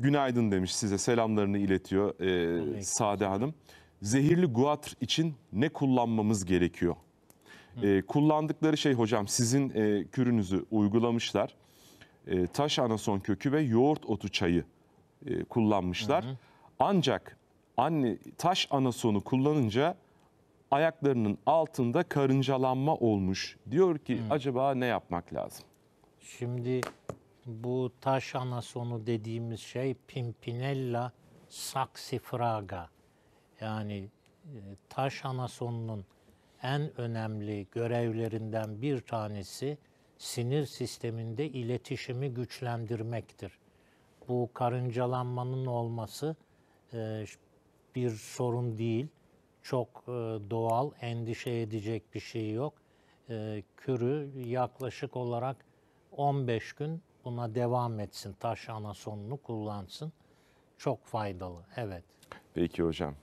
Günaydın demiş size selamlarını iletiyor e, Sade Hanım. Zehirli guatr için ne kullanmamız gerekiyor? E, kullandıkları şey hocam sizin e, kürünüzü uygulamışlar. E, taş anason kökü ve yoğurt otu çayı e, kullanmışlar. Hı hı. Ancak anne taş anasonu kullanınca ayaklarının altında karıncalanma olmuş. Diyor ki acaba ne yapmak lazım? Şimdi bu taş anasonu dediğimiz şey Pimpinella saxifraga. Yani e, taş anasonunun en önemli görevlerinden bir tanesi sinir sisteminde iletişimi güçlendirmektir. Bu karıncalanmanın olması e, bir sorun değil. Çok e, doğal, endişe edecek bir şey yok. Kürü yaklaşık olarak 15 gün buna devam etsin. Taş ana sonunu kullansın. Çok faydalı. Evet. Peki hocam.